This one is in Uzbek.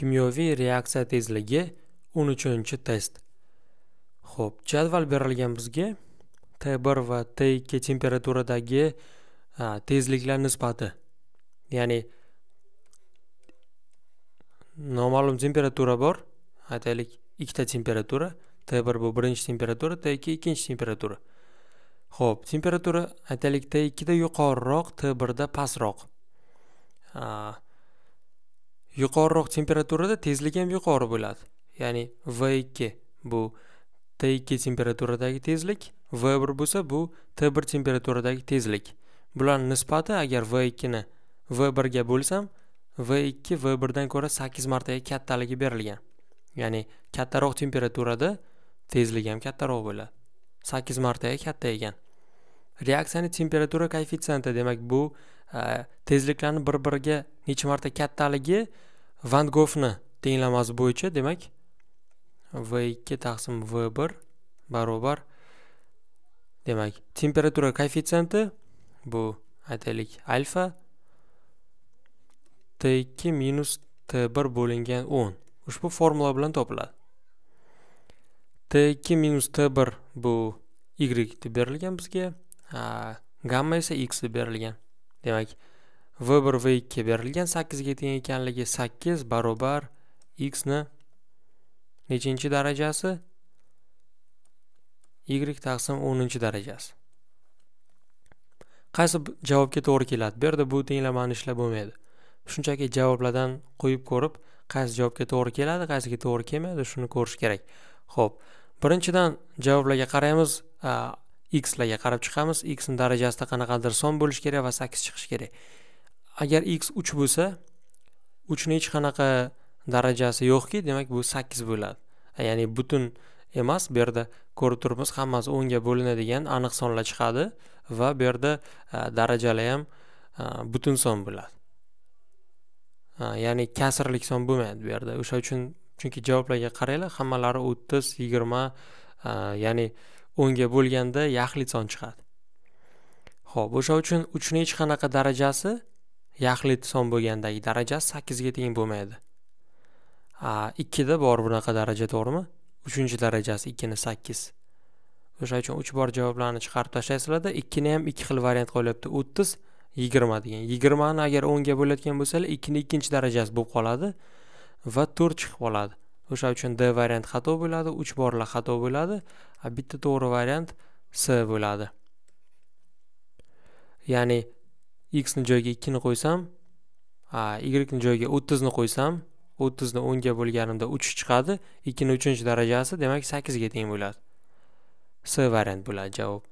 kimyoviy reaksiya tezligi 13 test Xo'p, jadval berilgan bizga T1 va T2 temperaturadagi tezliklar nisbati ya'ni noma'lum temperatura bor aytaylik ikkita temperatura T1 bu birinchi temperatura T2 ikkinchi temperatura Xo'p, temperatura aytaylik T2 da yuqoriroq T1 da pastroq yuqoriroq temperaturada tezligi ham yuqori bo'ladi ya'ni v2 bu t2 temperaturadagi tezlik v1 bo'lsa bu t1 temperaturadagi tezlik bularni nisbati agar v2 ni v1 ga bo'lsam v2 v1 dan ko'ra 8 martaga kattaligi berilgan ya'ni kattaroq temperaturada tezligi ham kattaroq bo'ladi 8 martaga katta ekan reaksiyani temperatura koeffitsiyenti demak bu tezliklarni bir biriga necha marta kattaligi van gofni tenglamasi bo'yicha demak v2 taqsim v1 barobar demak temperatura koeffitsiyenti bu aytaylik alfa t2 minus t1 bo'lingan 10 ushbu formula bilan topiladi t2 minus t1 bu y deb berilgan bizga gamma esa x deb berilgan demak v1 berilgan 8 ga teng ekanligi 8 barobar x ni nechinchi darajasi y taqsim 10 darajasi qaysi javobga to'g'ri keladi bu yerda bu tenglamani ishlab bo'lmaydi shunchaki javoblardan qo'yib ko'rib qaysi javobga to'g'ri keladi qaysiga to'g'ri kelmaydi shuni ko'rish kerak ho'p birinchidan javoblarga qaraymiz x larga qarab chiqamiz x ni darajasida qanaqadir son bo'lishi kerak va sakkiz chiqishi kerak agar x 3 bo'lsa 3 ni hech qanaqa darajasi yo'qki demak bu 8 bo'ladi ya'ni butun emas bu yerda ko'rib turibmiz hammasi 10 ga bo'linadigan aniq sonlar chiqadi va bu yerda darajalar ham butun son bo'ladi ya'ni kasrlik son bo'lmaydi bu yerda o'sha uchun chunki javoblarga qaranglar hammalari 30 20 ya'ni 10 ga bo'lganda yaxlit son chiqadi ho'p o'sha uchun 3 ning hech qanaqa darajasi yaxlit son bo'lgandagi daraja sakkizga teng bo'lmaydi ikkida bor bunaqa daraja to'g'rimi uchinchi darajasi ikkini sakkiz o'sha uchun uch bor javoblarni chiqarib tashlaysizlarda ikkini ham ikki xil variant qo'yilyapti o'ttiz yigirma degan yigirmani agar o'nga bo'layotgan bo'lsalar ikkini ikkinchi darajasi bo'lib qoladi va to'rt chiqib qoladi o'sha uchun d variant xato bo'ladi uch borlar xato bo'ladi bitta to'g'ri variant s bo'ladi ya'ni x ni joyiga 2 ni qo'ysam a y ni joyiga 30 ni qo'ysam 30 ni 10 ga bo'lganimda 3 chiqadi 2 ni 3 darajasi demak 8 ga teng bo'ladi C variant bo'ladi javob